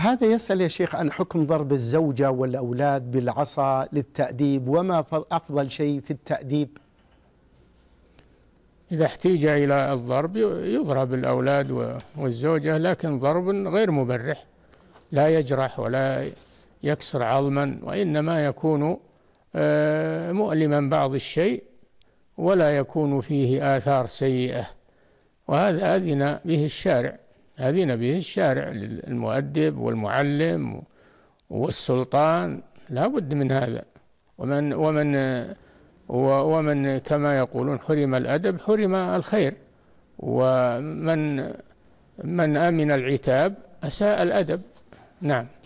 هذا يسأل يا شيخ عن حكم ضرب الزوجة والأولاد بالعصا للتأديب وما أفضل شيء في التأديب إذا احتيج إلى الضرب يضرب الأولاد والزوجة لكن ضرب غير مبرح لا يجرح ولا يكسر عظما وإنما يكون آه، مؤلما بعض الشيء ولا يكون فيه آثار سيئة وهذا أذن به الشارع أذن به الشارع للمؤدب والمعلم والسلطان لا بد من هذا ومن ومن ومن كما يقولون حرم الأدب حرم الخير ومن من أمن العتاب أساء الأدب نعم